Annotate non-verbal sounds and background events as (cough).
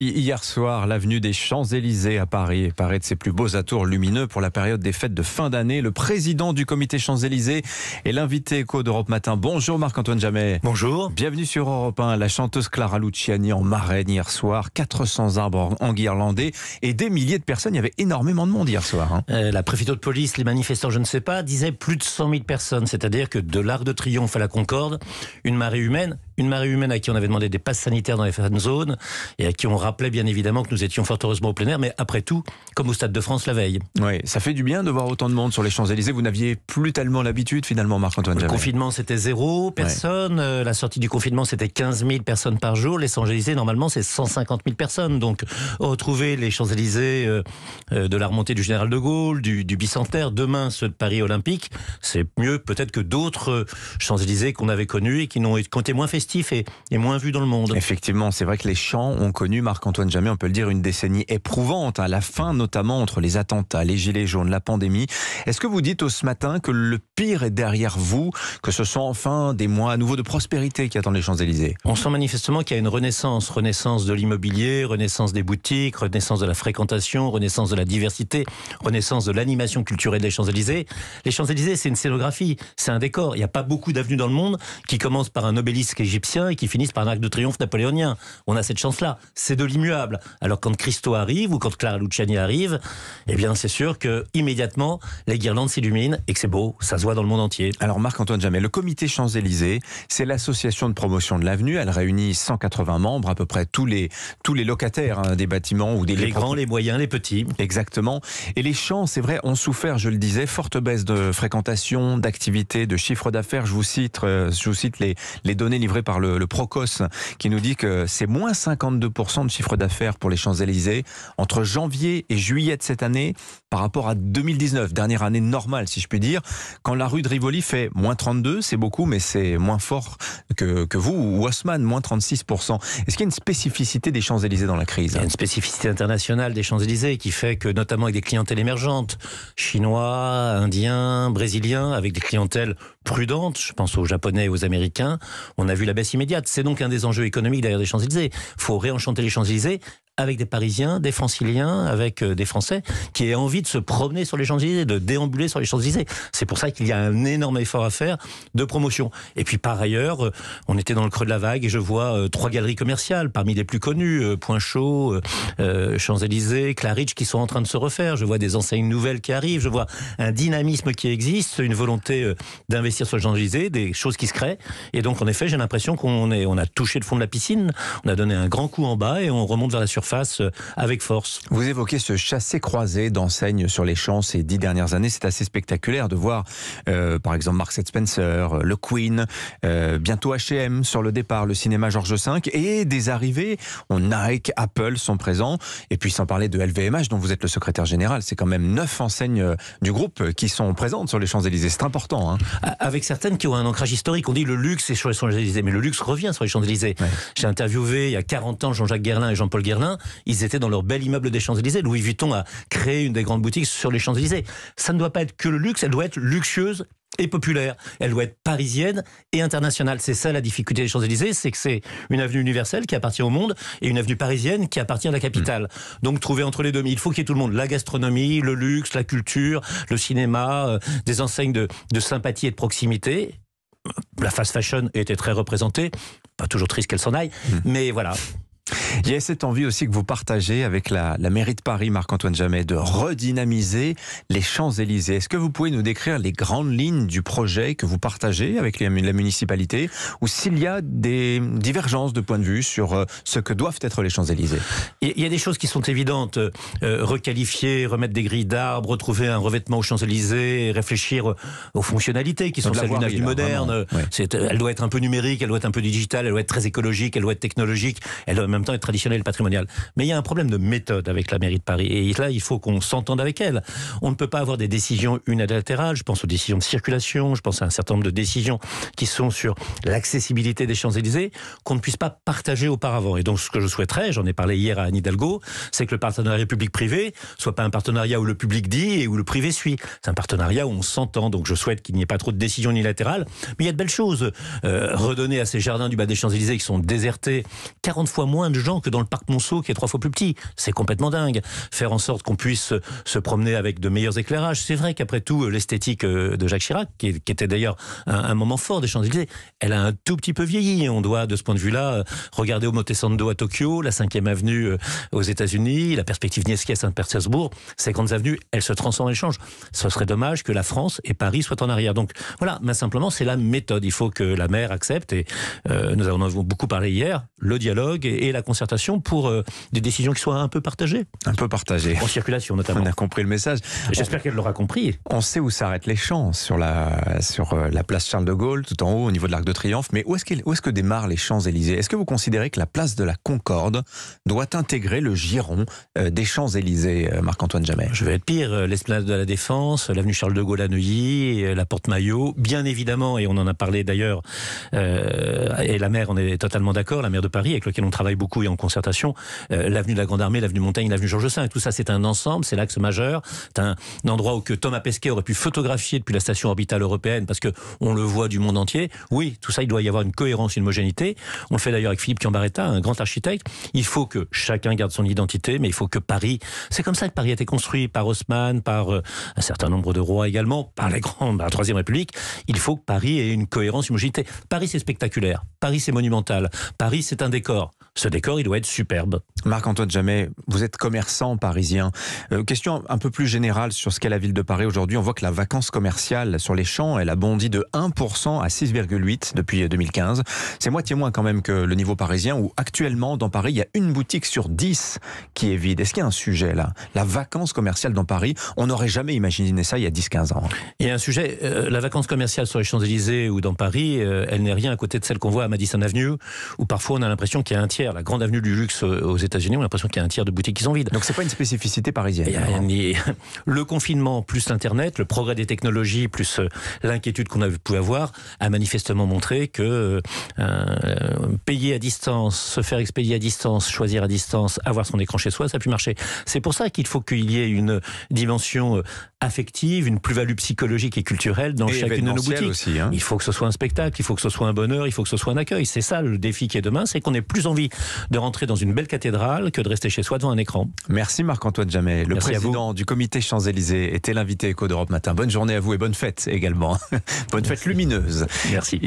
Hier soir, l'avenue des Champs-Élysées à Paris paraît de ses plus beaux atours lumineux pour la période des fêtes de fin d'année. Le président du comité Champs-Élysées est l'invité écho d'Europe Matin. Bonjour Marc-Antoine Jamet. Bonjour. Bienvenue sur Europe 1. La chanteuse Clara Luciani en Marraine hier soir. 400 arbres en guirlandais et des milliers de personnes. Il y avait énormément de monde hier soir. Hein. Euh, la préfecture de police, les manifestants, je ne sais pas, disaient plus de 100 000 personnes. C'est-à-dire que de l'Arc de Triomphe à la Concorde, une marée humaine une marée humaine à qui on avait demandé des passes sanitaires dans les fan zones et à qui on rappelait bien évidemment que nous étions fort heureusement au plein air, mais après tout, comme au Stade de France la veille. Oui, ça fait du bien de voir autant de monde sur les Champs-Élysées. Vous n'aviez plus tellement l'habitude finalement, Marc-Antoine Le confinement, c'était zéro personne. Euh, la sortie du confinement, c'était 15 000 personnes par jour. Les Champs-Élysées, normalement, c'est 150 000 personnes. Donc, retrouver oh, les Champs-Élysées euh, euh, de la remontée du général de Gaulle, du, Bicenter, bicentenaire, demain ceux de Paris Olympique, c'est mieux peut-être que d'autres Champs-Élysées qu'on avait connus et qui n'ont été moins festifs et, moins vu dans le monde. Effectivement, c'est vrai que les champs ont connu, Marc-Antoine Jamais, on peut le dire, une décennie éprouvante, à hein. la fin notamment entre les attentats, les gilets jaunes, la pandémie. Est-ce que vous dites au ce matin que le pire est derrière vous, que ce sont enfin des mois à nouveau de prospérité qui attendent les Champs-Élysées On sent manifestement qu'il y a une renaissance, renaissance de l'immobilier, renaissance des boutiques, renaissance de la fréquentation, renaissance de la diversité, renaissance de l'animation culturelle des Champs-Élysées. Les Champs-Élysées, c'est une scénographie, c'est un décor. Il n'y a pas beaucoup d'avenues dans le monde qui commencent par un obélisque et et qui finissent par un acte de triomphe napoléonien. On a cette chance-là. C'est de l'immuable. Alors quand Christo arrive ou quand Clara Luciani arrive, eh bien c'est sûr que immédiatement les guirlandes s'illuminent et que c'est beau, ça se voit dans le monde entier. Alors Marc-Antoine Jamais, le comité Champs-Élysées, c'est l'association de promotion de l'avenue, elle réunit 180 membres, à peu près tous les, tous les locataires hein, des bâtiments ou des les, grands, les moyens, les petits. Exactement. Et les champs, c'est vrai, ont souffert, je le disais, forte baisse de fréquentation, d'activité, de chiffre d'affaires. Je vous cite, euh, je cite les, les données livrées par le, Procos, qui nous dit que c'est moins 52% de chiffre d'affaires pour les Champs-Élysées entre janvier et juillet de cette année par rapport à 2019, dernière année normale si je puis dire. Quand la rue de Rivoli fait moins 32, c'est beaucoup, mais c'est moins fort que, que vous, ou Haussmann, moins 36%. Est-ce qu'il y a une spécificité des Champs-Élysées dans la crise Il y a une spécificité internationale des Champs-Élysées qui fait que, notamment avec des clientèles émergentes, chinois, indiens, brésiliens, avec des clientèles prudente. Je pense aux Japonais et aux Américains. On a vu la baisse immédiate. C'est donc un des enjeux économiques derrière les Champs-Élysées. Il faut réenchanter les Champs-Élysées avec des Parisiens, des Franciliens, avec euh, des Français, qui aient envie de se promener sur les Champs-Élysées, de déambuler sur les Champs-Élysées. C'est pour ça qu'il y a un énorme effort à faire de promotion. Et puis par ailleurs, euh, on était dans le creux de la vague et je vois euh, trois galeries commerciales parmi les plus connues, Point Chaud, Champs-Élysées, Claridge, qui sont en train de se refaire. Je vois des enseignes nouvelles qui arrivent, je vois un dynamisme qui existe, une volonté d'investir sur les Champs-Élysées, des choses qui se créent. Et donc en effet, j'ai l'impression qu'on est, on a touché le fond de la piscine, on a donné un grand coup en bas et on remonte vers la surface face euh, avec force. Vous évoquez ce chassé-croisé d'enseignes sur les champs ces dix dernières années. C'est assez spectaculaire de voir, euh, par exemple, Marks Spencer, euh, le Queen, bientôt H&M sur le départ, le cinéma Georges V et des arrivées. On Nike, Apple sont présents. Et puis sans parler de LVMH dont vous êtes le secrétaire général, c'est quand même neuf enseignes du groupe qui sont présentes sur les Champs-Élysées. C'est important. Hein. Avec certaines qui ont un ancrage historique. On dit le luxe est sur les Champs-Élysées, mais le luxe revient sur les Champs-Élysées. J'ai interviewé il y a 40 ans Jean-Jacques Guerlain et Jean-Paul Guerlain ils étaient dans leur bel immeuble des Champs-Élysées. Louis Vuitton a créé une des grandes boutiques sur les Champs-Élysées. Ça ne doit pas être que le luxe, elle doit être luxueuse et populaire. Elle doit être parisienne et internationale. C'est ça la difficulté des Champs-Élysées, c'est que c'est une avenue universelle qui appartient au monde et une avenue parisienne qui appartient à la capitale. Hmm. Donc trouver entre les deux, il faut qu'il y ait tout le monde. La gastronomie, le luxe, la culture, le cinéma, euh, des enseignes de, sympathie et de proximité. La fast fashion était très représentée. Pas toujours triste qu'elle s'en aille, hmm. mais voilà. Il y a cette envie aussi que vous partagez avec la, mairie de Paris, Marc-Antoine Jamet, de redynamiser les Champs-Élysées. Est-ce que vous pouvez nous décrire les grandes lignes du projet que vous partagez avec la municipalité ou s'il y a des divergences de point de vue sur euh, ce que doivent être les Champs-Élysées Il y a des choses qui sont évidentes. Euh, euh, requalifier, remettre des grilles d'arbres, retrouver un revêtement aux Champs-Élysées, réfléchir aux fonctionnalités qui sont celles d'une moderne. Elle doit être un peu numérique, elle doit être un peu digitale, elle doit être très écologique, elle doit être technologique, elle même temps être traditionnel patrimonial. Mais il y a un problème de méthode avec la mairie de Paris. Et là, il faut qu'on s'entende avec elle. On ne peut pas avoir des décisions unilatérales. Je pense aux décisions de circulation, je pense à un certain nombre de décisions qui sont sur l'accessibilité des Champs-Élysées, qu'on ne puisse pas partager auparavant. Et donc, ce que je souhaiterais, j'en ai parlé hier à Anne Hidalgo, c'est que le partenariat public-privé soit pas un partenariat où le public dit et où le privé suit. C'est un partenariat où on s'entend. Donc, je souhaite qu'il n'y ait pas trop de décisions unilatérales. Mais il y a de belles choses. Euh, redonner à ces jardins du bas des Champs-Élysées qui sont désertés 40 fois moins de gens que dans le parc Monceau qui est trois fois plus petit. C'est complètement dingue. Faire en sorte qu'on puisse se promener avec de meilleurs éclairages. C'est vrai qu'après tout, l'esthétique euh, de Jacques Chirac, qui, était d'ailleurs un, moment fort des Champs-Élysées, elle a un tout petit peu vieilli. On doit, de ce point de vue-là, euh, regarder au Motesando à Tokyo, la 5e avenue euh, aux États-Unis, la perspective Niesky à Saint-Pétersbourg. Ces grandes avenues, elles se transforment, et changent. Ce serait dommage que la France et Paris soient en arrière. Donc voilà, mais simplement, c'est la méthode. Il faut que la maire accepte, et nous avons beaucoup parlé hier, le dialogue et la la concertation pour euh, des décisions qui soient un peu partagées. Un peu partagées. En circulation notamment. (laughs) On a compris le message. J'espère qu'elle l'aura compris. On sait où s'arrêtent les champs sur la, sur euh, la place Charles de Gaulle, tout en haut au niveau de l'Arc de Triomphe. Mais où est-ce où est que démarrent les Champs-Élysées Est-ce que vous considérez que la place de la Concorde doit intégrer le giron euh, des Champs-Élysées, Marc-Antoine Jamais Je vais être pire. L'esplanade de la Défense, l'avenue Charles de Gaulle à Neuilly, la Porte Maillot, bien évidemment, et on en a parlé d'ailleurs, et la maire, on est totalement d'accord, la maire de Paris, avec laquelle on travaille beaucoup beaucoup et en concertation, euh, l'avenue de la Grande Armée, l'avenue Montaigne, l'avenue Georges V, tout ça c'est un ensemble, c'est l'axe majeur, c'est un, endroit où que Thomas Pesquet aurait pu photographier depuis la station orbitale européenne parce que on le voit du monde entier. Oui, tout ça il doit y avoir une cohérence, une homogénéité. On le fait d'ailleurs avec Philippe Cambaretta, un grand architecte. Il faut que chacun garde son identité, mais il faut que Paris, c'est comme ça que Paris a été construit par Haussmann, par euh, un certain nombre de rois également, par les grands, la Troisième République. Il faut que Paris ait une cohérence, une homogénéité. Paris c'est spectaculaire, Paris c'est monumental, Paris c'est un décor ce décor, il doit être superbe. Marc-Antoine Jamais, vous êtes commerçant parisien. Euh, question un peu plus générale sur ce qu'est la ville de Paris aujourd'hui. On voit que la vacance commerciale sur les champs, elle a bondi de 1% à 6,8% depuis 2015. Euh, C'est moitié moins quand même que le niveau parisien où actuellement dans Paris, il y a une boutique sur 10 qui est vide. Est-ce qu'il y a un sujet là La vacance commerciale dans Paris, on n'aurait jamais imaginé ça il y a 10-15 ans. Il y a un sujet, euh, la vacance commerciale sur les Champs-Élysées ou dans Paris, elle n'est rien à côté de celle qu'on voit à Madison Avenue où parfois on a l'impression qu'il y a un tiers la grande avenue du luxe euh, aux États-Unis, on a l'impression qu'il y a un tiers de boutiques qui sont vides. Donc c'est pas une spécificité parisienne. Eh, (laughs) le confinement plus l'internet, le progrès des technologies plus euh, l'inquiétude qu'on pu avoir a manifestement montré que euh, payer à distance, se faire expédier à distance, choisir à distance, avoir son écran chez soi, ça a pu marcher. C'est pour ça qu'il faut qu'il y ait une dimension affective, une plus-value psychologique et culturelle dans chacune de nos boutiques. Hein. Il faut que ce soit un spectacle, il faut que ce soit un bonheur, il faut que ce soit un accueil. C'est ça le défi qui est demain, c'est qu'on ait plus envie de rentrer dans une belle cathédrale que de rester chez soi devant un écran. Merci Marc-Antoine Jamais. Le président du comité Champs-Élysées était l'invité Éco d'Europe Matin. Bonne journée à vous et bonne fête également. (laughs) bonne fête lumineuse. Merci.